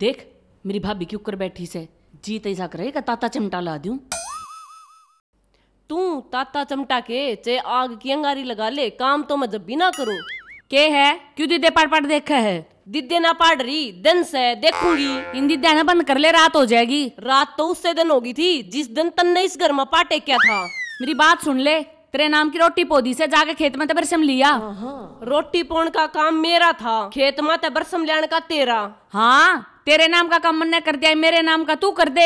देख मेरी भाभी की उक्कर बैठी से जी तैसा करेगा ताता चमटा ला दू तू ताता चमटा के चे आग की अंगारी लगा ले काम तो मैं जब भी ना करूं के है क्यों दीदे पाट पाट देखा है दीदे ना पाट रही दिन से देखूंगी इन दीदे ना बंद कर ले रात हो जाएगी रात तो उससे दिन होगी थी जिस दिन तन ने इस घर में पाटे क्या था मेरी बात सुन ले तेरे नाम की रोटी पौधी से जाके खेत में बरसम लिया हाँ, हाँ। रोटी पोन का काम मेरा था खेत में बरसम लेने का तेरा हाँ तेरे नाम का काम मन्ने कर दिया मेरे नाम का तू कर दे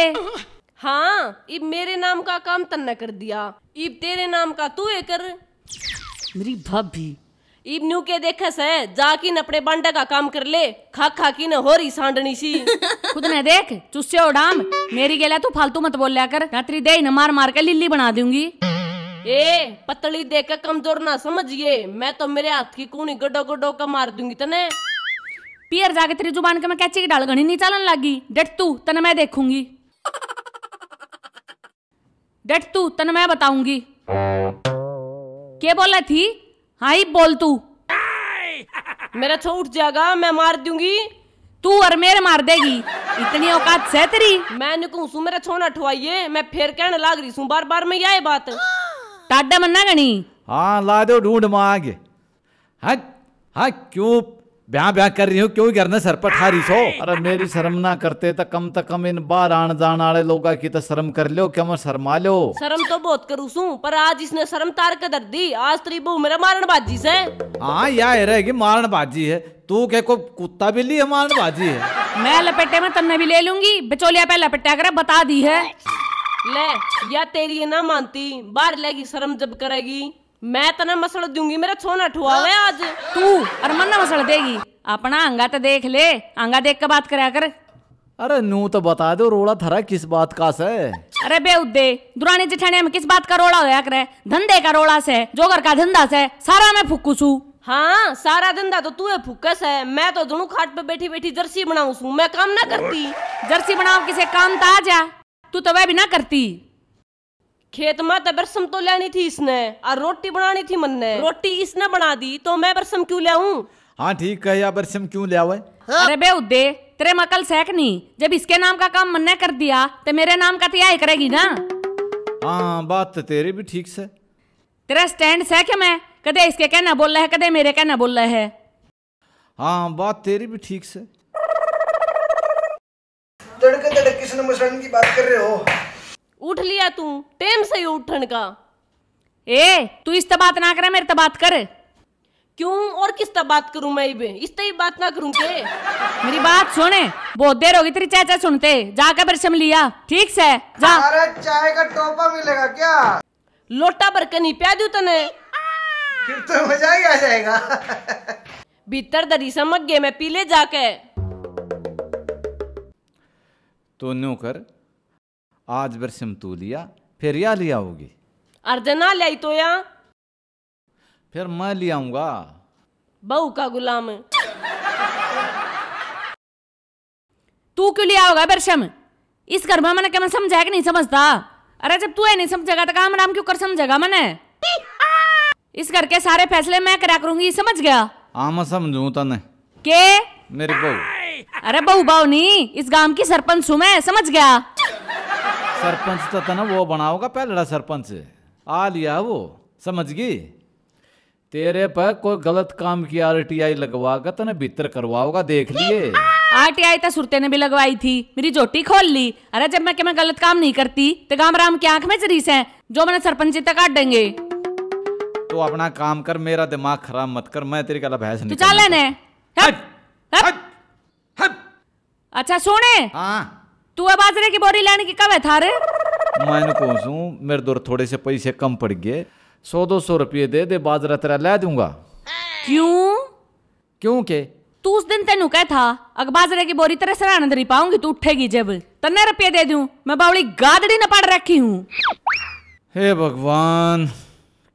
हाँ इब मेरे नाम का काम तन्ने कर दिया इब तेरे नाम का तू ये कर मेरी भाभी इब न्यू के देखे से जाकिन अपने बांडा का काम कर ले खा खा की न हो रही सांडनी सी खुद ने देख चुस्से और डाम मेरी गेला तू फालतू मत बोल लिया कर रात्रि दे न मार मार के लिल्ली बना दूंगी ए पतली देख कमजोर ना समझिए मैं तो मेरे हाथ की कूनी गड्डो गड्डो का मार दूंगी तने पियर जाके तेरी जुबान के मैं कैची की डाल घनी नहीं चालन लगी डट तू तन मैं देखूंगी डट तू तन मैं बताऊंगी क्या बोला थी हाँ ही बोल तू मेरा छो उठ जाएगा मैं मार दूंगी तू और मेरे मार देगी इतनी औकात से तेरी मैं निकू मेरा छो ना ठुआइए मैं फिर कहने लाग रही बार बार में यह बात टाडा मन्ना गणी हाँ ला दो ढूंढ मांग हाँ हाँ क्यों ब्याह ब्याह कर रही हो क्यों करना सर पर रही सो अरे मेरी शर्म ना करते तो कम तक तो कम इन बार आन जान आले लोग की तो शर्म कर लो क्या मैं शर्मा लो शर्म तो बहुत करूसू सू पर आज इसने शर्म तार के दर दी आज तेरी बहू मेरा मारण बाजी से हाँ या रहेगी मारण बाजी है तू क्या को कुत्ता बिल्ली है मारण बाजी है मैं लपेटे में तन्ने भी ले लूंगी बिचौलिया पे लपेटा कर बता दी है ले या तेरी ना मानती बाहर लेगी शर्म जब करेगी मैं ना मसल दूंगी मेरा छोना ठुआ हुआ हाँ। आज तू और मन्ना मसल देगी अपना अंगा तो देख ले अंगा देख के बात करा कर अरे नू तो बता दो रोड़ा थरा किस बात का से अरे उदे दुरानी जिठाने में किस बात का रोड़ा होया करे धंधे का रोड़ा से जोगर का धंधा से सारा मैं फुकूसू हाँ सारा धंधा तो तू है फुकस है मैं तो दोनों खाट पे बैठी बैठी जर्सी बनाऊ मैं काम ना करती जर्सी बनाओ किसे काम तो आ जा तू तो वह भी ना करती खेत में तो बरसम तो लेनी थी इसने और रोटी बनानी थी मन ने रोटी इसने बना दी तो मैं बरसम क्यों ले आऊं हाँ ठीक है या बरसम क्यों ले आवे हाँ। अरे बे उदे तेरे मकल सहक नहीं जब इसके नाम का काम मन ने कर दिया तो मेरे नाम का त्याग तो करेगी ना हाँ बात तो तेरी भी ठीक से तेरा स्टैंड सहक मैं कदे इसके कहना बोल रहा है कदे मेरे कहना बोल रहा है हाँ बात तेरी भी ठीक से तड़के तड़के किसने मुसलमान की बात कर रहे हो उठ लिया तू टेम से उठन का ए तू इस बात ना करे मेरे तो बात कर क्यों और किस तब बात करूं मैं इबे इस तब बात ना करूं के मेरी बात सुने बहुत देर होगी तेरी चाचा सुनते जाकर परिश्रम लिया ठीक से जा अरे चाय का टोपा मिलेगा क्या लोटा भर के नहीं प्या दू तने फिर तो मजा ही आ जाएगा भीतर दरी समझ गए मैं पीले जाके तो न्यू कर आज बरसम तू लिया फिर या लिया होगी अर्जना ले तो या फिर मैं ले आऊंगा बहू का गुलाम तू क्यों लिया होगा बरसम इस घर में मैंने क्या मैं समझाया कि नहीं समझता अरे जब तू है नहीं समझेगा तो काम राम क्यों कर समझेगा मैंने इस घर के सारे फैसले मैं करा करूंगी समझ गया हाँ मैं समझू तने के मेरी बहू अरे बहू बहू नहीं इस गांव की सरपंच हूँ मैं समझ गया सरपंच तो था ना वो बनाओगा पहला सरपंच आ लिया वो समझ गई तेरे पर कोई गलत काम की आरटीआई लगवागा तो ना भीतर करवाओगा देख लिए आरटीआई तो सुरते ने भी लगवाई थी मेरी जोटी खोल ली अरे जब मैं मैं गलत काम नहीं करती तो गांव राम की आंख में जरीस है जो मैंने सरपंच तक काट देंगे तो अपना काम कर मेरा दिमाग खराब मत कर मैं तेरी गला भैंस नहीं चल लेने तो। अच्छा सोने हाँ तू बाजरे की बोरी लेने की कब है थारे मैं पूछू मेरे दौर थोड़े से पैसे कम पड़ गए सौ दो सौ रुपये दे दे बाजरा तेरा ले दूंगा क्यों क्यों के तू उस दिन तेन कह था अगर बाजरे की बोरी तेरे सराहना दरी पाऊंगी तू उठेगी जब तन्ने रुपये दे दू मैं बावड़ी गादड़ी न पड़ रखी हूँ हे भगवान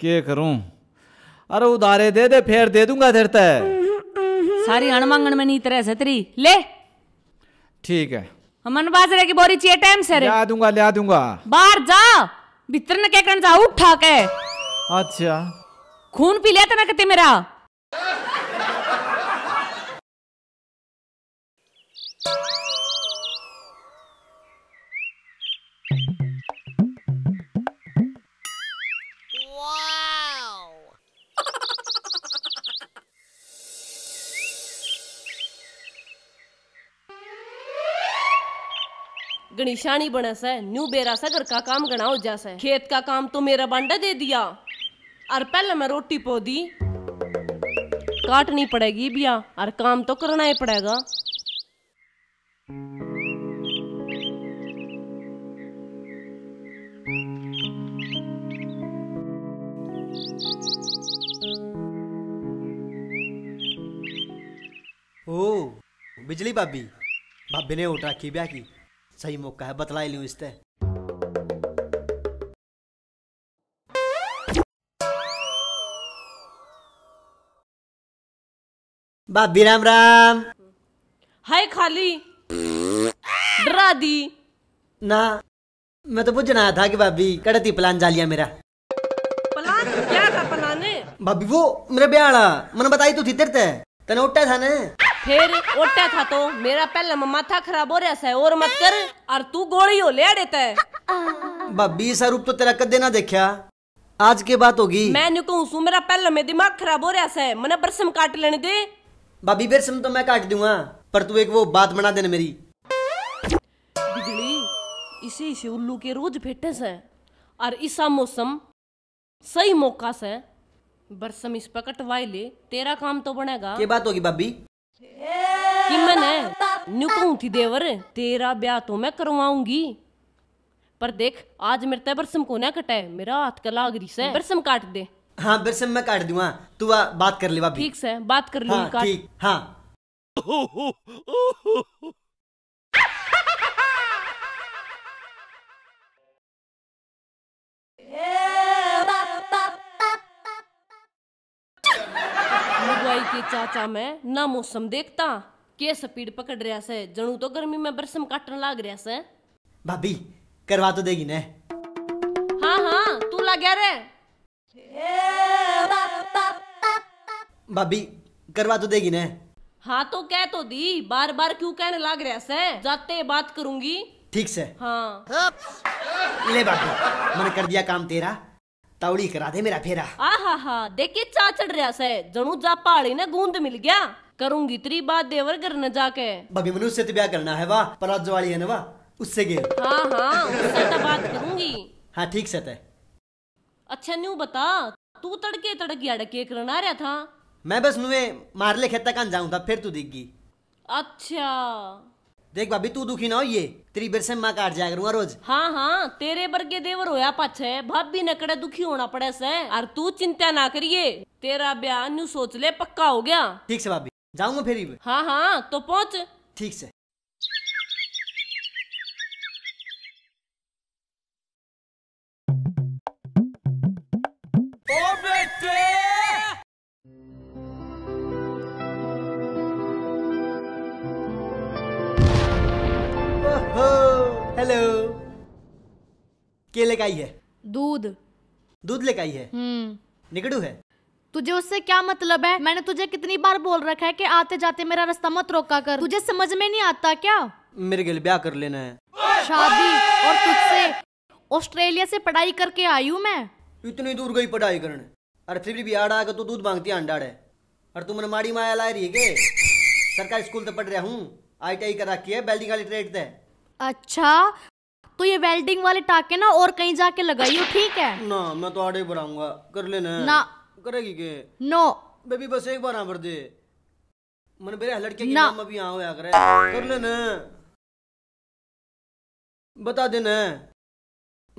के करूं अरे उधारे दे दे फेर दे दूंगा तेरे तय सारी अणमांगण में नीत रह सतरी ले ठीक है हमन रहे की बोरी चाहिए टाइम से ला दूंगा ला दूंगा बाहर जा भीतर न के करना जा उठा के अच्छा खून पी लिया था ना कहते मेरा गणिशानी बनस है न्यू बेरा सा घर का काम गणा हो जास खेत का काम तो मेरा बांडा दे दिया और पहले मैं रोटी पो दी काटनी पड़ेगी बिया और काम तो करना ही पड़ेगा ओ बिजली बाबी बाबे ने उठ रखी ब्याह की सही मौका है बतला लू इस बाबी राम राम हाय खाली डरा दी ना मैं तो पूछना आया था कि भाभी कड़ती प्लान जा लिया मेरा प्लान क्या था प्लान भाभी वो मेरा ब्याह मैंने बताई तू थी तेरे तेने उठा था ना फिर ओटा था तो मेरा पहला माथा खराब हो रहा है और मत कर और तू गोली हो ले देता है बब्बी स्वरूप तो तेरा कदे ना देखा आज के बात होगी मैं नहीं मेरा पहला में दिमाग खराब हो रहा है मैंने बरसम काट लेने दे बब्बी बरसम तो मैं काट दूंगा पर तू एक वो बात बना देना मेरी बिजली इसे इसे उल्लू के रोज भेटे से और ईसा मौसम सही मौका से बरसम इस पर कटवाए ले तेरा काम तो बनेगा ये बात होगी बब्बी कि मैंने न्यू थी देवर तेरा ब्याह तो मैं करवाऊंगी पर देख आज मेरे तय बरसम को ना कटे मेरा हाथ का लाग रही से बरसम काट दे हाँ बरसम मैं काट दूंगा तू आ, बात कर ले ठीक से बात कर लूंगी हाँ, ठीक हाँ Yeah! भाई के चाचा में ना मौसम देखता के स्पीड पकड़ रहा से जनू तो गर्मी में बरसम काटन लाग रहा से भाभी करवा तो देगी ने हाँ हाँ तू लगे रे भाभी करवा तो देगी ने हाँ तो कह तो दी बार बार क्यों कहने लाग रहा से जाते बात करूंगी ठीक से हाँ ले बाबू मैंने कर दिया काम तेरा तावड़ी करा दे मेरा फेरा आहा हा देखे चा चढ़ रहा से जणू जा पहाड़ी ने गूंद मिल गया करूंगी तेरी बात देवर घर न जाके भाभी मनुष्य से ब्याह करना है वाह पर आज वाली है ना वाह उससे गे हां हां उससे तो बात करूंगी हां ठीक से तय अच्छा न्यू बता तू तड़के तड़क याड केक रना रहा था मैं बस नुए मारले खेत तक जाऊंगा फिर तू दिखगी अच्छा देख भाभी तू दुखी ना हो ये तेरी बिर से मैं काट जाया करूंगा रोज हाँ हाँ तेरे के देवर होया पाछे भाभी नकड़े दुखी होना पड़े से और तू चिंता ना करिए तेरा ब्याह न्यू सोच ले पक्का हो गया ठीक से भाभी जाऊंगा फिर हाँ हाँ तो पहुँच ठीक से हेलो केले का ही है दूध दूध लेकर आई है हम्म। निकड़ू है तुझे उससे क्या मतलब है मैंने तुझे कितनी बार बोल रखा है कि आते जाते मेरा रास्ता मत रोका कर तुझे समझ में नहीं आता क्या मेरे गल ब्याह कर लेना है शादी और तुझसे ऑस्ट्रेलिया से पढ़ाई करके आई हूँ मैं इतनी दूर गई पढ़ाई करने अरे फिर भी आड़ा आकर तो दूध मांगती अंडा है और तुमने माड़ी माया ला रही है सरकारी स्कूल तो पढ़ रहा हूँ आई टी आई कर रखी है बेल्डिंग वाली ट्रेड से अच्छा तो ये वेल्डिंग वाले टाके ना और कहीं जाके लगाइयो ठीक है ना मैं तो आड़े बनाऊंगा कर लेना ना करेगी के नो बेबी बस एक बार भर दे मन मेरे लड़के की नाम अभी यहाँ होया करे कर लेना बता देना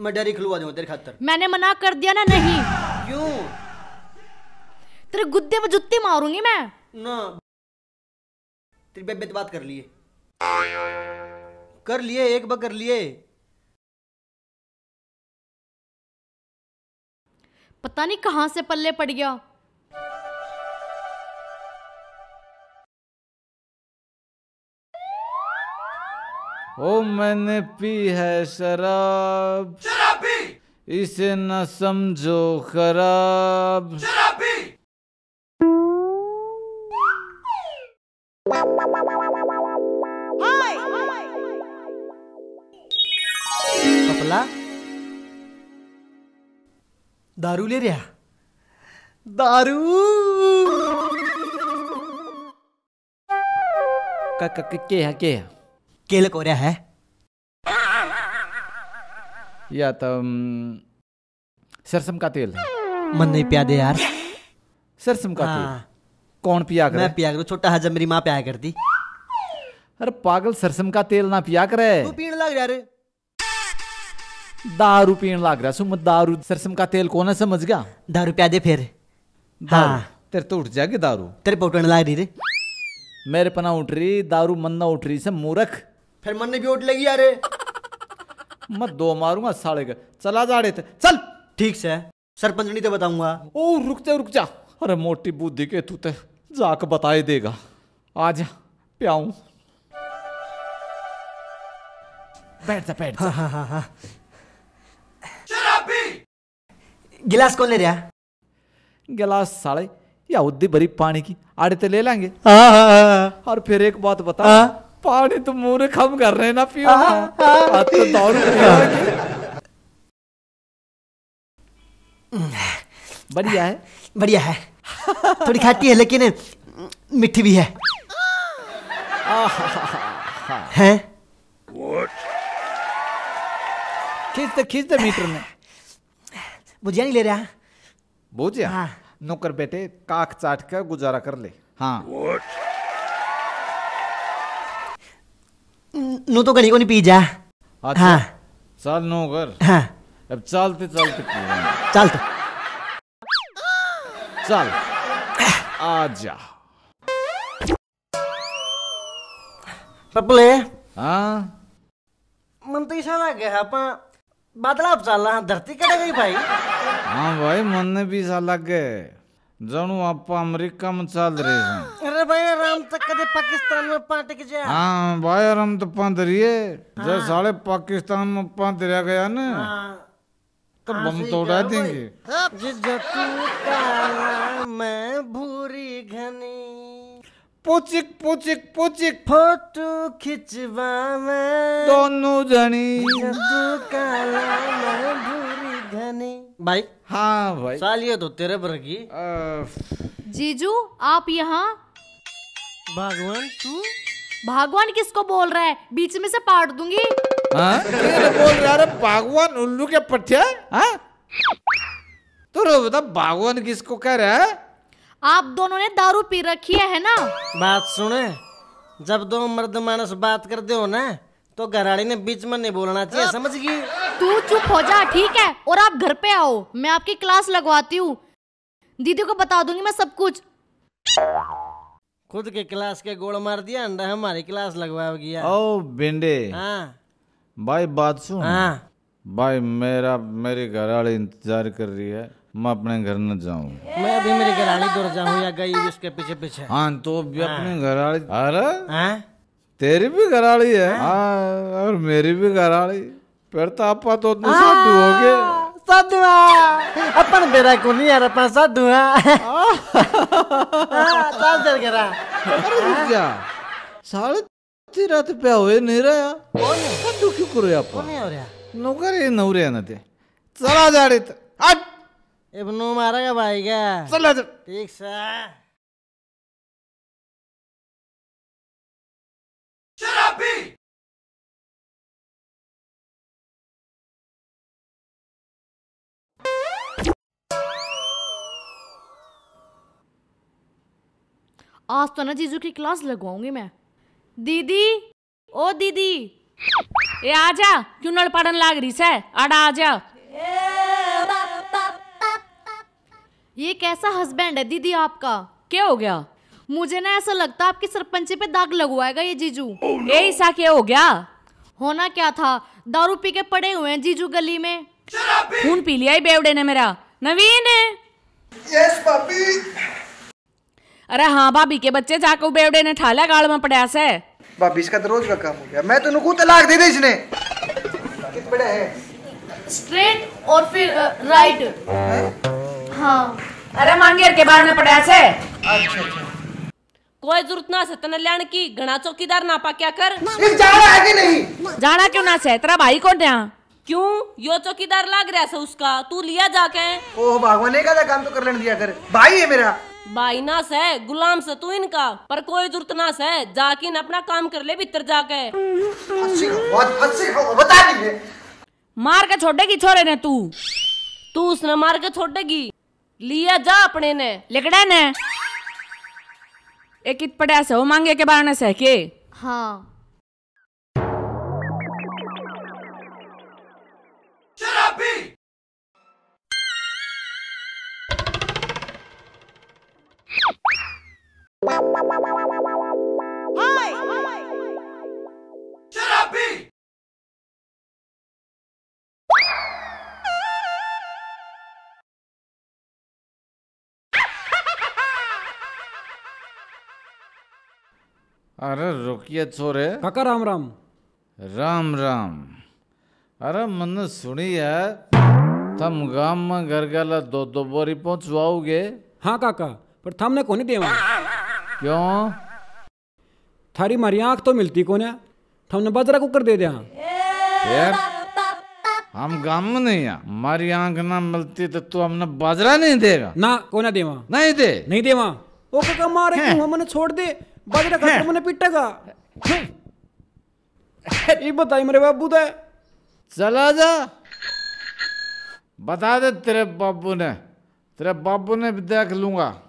मैं डेरी खुलवा दूंगा तेरे खातिर मैंने मना कर दिया ना नहीं क्यों तेरे गुद्दे पे जुत्ती मारूंगी मैं ना तेरी बेबे बात कर लिए कर लिए एक बार कर लिए पता नहीं कहां से पल्ले पड़ गया ओ मैंने पी है शराब शराब पी इसे न समझो खराब शराब पी झाला दारू ले रहा दारू का, का, के, के, के, केल को रहा है या तो सरसम का तेल मन नहीं पिया दे यार सरसम का हाँ। तेल कौन पिया कर मैं पिया करूँ छोटा हजम मेरी माँ पिया करती अरे पागल सरसम का तेल ना पिया करे तू पीने लग जा रहे दारू पीने लग रहा सु दारू सरसम का तेल कौन समझ गया दारू पिया दे फिर हाँ तेरे तो उठ जाएगी दारू तेरे पे उठने लग रही रे मेरे पना उठ रही दारू मन ना उठ रही सब मूरख फिर मन ने भी उठ लगी अरे मत दो मारूंगा साले का चला जा रहे थे चल ठीक से सरपंच नहीं तो बताऊंगा ओ रुक जा रुक जा अरे मोटी बुद्धि के तू तो जाक बताए देगा आ जा प्याऊ बैठ जा बैठ जा हाँ हाँ हाँ हाँ गिलास कौन ले रहा गिलास साले या उद्दी बरी पानी की आड़े ले लेंगे और फिर एक बात बता पानी तो मुंह खम कर रहे ना पियो ना तो बढ़िया है बढ़िया है थोड़ी खाती है लेकिन मिठी भी है हैं खींचते खींचते मीटर में भुजिया नहीं ले रहा भुजिया हाँ। नौकर बेटे काख चाट कर गुजारा कर ले हाँ नो तो गली को नहीं पी जा अच्छा हाँ। चल नौकर हाँ। अब चलते चलते चल तो चल आ जा पपले हाँ मन तो ऐसा लग गया अपन बदलाव चल रहा धरती कट गई भाई हाँ भाई मन ने भी सा लग गए जनू आप अमेरिका में चल रहे हैं अरे भाई आराम तक कदे पाकिस्तान में पांट के जा हाँ भाई आराम तो पाट रही है हाँ। जब साले पाकिस्तान में पाट रह गया ना हाँ। तो हाँ, बम तोड़ा देंगे मैं भूरी घनी पोचिक पोचिक पोचिक फोटो खिंचवावे दोनों जनी भाई हाँ भाई सालियत तो तेरे पर की जीजू आप यहाँ भगवान तू भगवान किसको बोल रहा है बीच में से पाट दूंगी हाँ? बोल रहा है भगवान उल्लू के पठिया हाँ तो बता भगवान किसको कह रहा है आप दोनों ने दारू पी रखी है ना बात सुने जब दो मर्द मानस बात करते हो ना तो घराड़ी ने बीच में नहीं बोलना चाहिए समझ गई तू चुप हो जा ठीक है और आप घर पे आओ मैं आपकी क्लास लगवाती हूँ दीदी को बता दूंगी मैं सब कुछ खुद के क्लास के गोल मार दिया अंडा हमारी क्लास लगवा गया ओ बिंडे हाँ भाई बात सुन हाँ भाई मेरा मेरी घराड़ी इंतजार कर रही है मैं अपने घर न जाऊँ मैं अभी मेरी घराली दूर जाऊँ या गई उसके पीछे पीछे हाँ तो भी आ, हाँ। अपने घराली अरे हाँ? तेरी भी घराली है आ, हाँ। और मेरी भी घराली फिर तो आप तो साधु हो गए साधु अपन बेरा को नहीं यार अपन साधु साढ़े ती रात पे हुए नहीं रहा साधु क्यों करो आप नौकर नौ रहे ना ते चला जा रे तो। हट इबनू मारेगा भाई क्या चल ठीक से आज तो ना जीजू की क्लास लगवाऊंगी मैं दीदी ओ दीदी ए आजा क्यों नड़ पड़न लाग रही से आड़ा आजा ये कैसा हस्बैंड है दीदी आपका क्या हो गया मुझे ना ऐसा लगता है आपके सरपंच पे दाग लगवाएगा ये जीजू oh, no. क्या हो गया होना क्या था दारू पी के पड़े हुए हैं जीजू गली में खून पी लिया ही बेवड़े ने मेरा नवीन yes, अरे हाँ भाभी के बच्चे जाकर बेवड़े ने ठाला गाड़ में पड़ा से भाभी इसका तो रोज का काम हो गया मैं तो नुकू तलाक दे दे इसने कितना बड़ा है स्ट्रेट और फिर राइट है? હા અરે માંગેર કે બહાર પડ્યા છે कोई जरूरत ना से तने लेने की घना चौकीदार नापा क्या कर जाना है कि नहीं जाना क्यों ना से तेरा भाई कौन है क्यों यो चौकीदार लग रहा है उसका तू लिया जाके ओह भगवान का काम तो कर लेने दिया कर भाई है मेरा भाई ना से गुलाम से तू इनका पर कोई जरूरत ना से जाके अपना काम कर ले भीतर जाके बता मार के छोड़ेगी छोरे ने तू तू उसने मार के छोड़ेगी लिया जा अपने ने लेकड़ा ने एक इत पड़ा से हो मांगे के बारे से के हाँ अरे रुकिए छोरे काका राम राम राम राम अरे मन सुनी है तम गाम में घर गला दो दो बोरी पहुंचवाओगे हाँ काका पर थमने को नहीं देवा क्यों थारी मारी आंख तो मिलती कौन है थमने बाजरा कुकर दे दिया हम गांव में नहीं है मारी आंख ना मिलती तो तू हमने बाजरा नहीं देगा ना कौन देवा नहीं दे नहीं देवा ओ काका मारे क्यों हमने छोड़ दे बाजरा खा मैंने का ये बताई मेरे बाबू दे चला जा बता दे तेरे बाबू ने तेरे बाबू ने भी देख लूंगा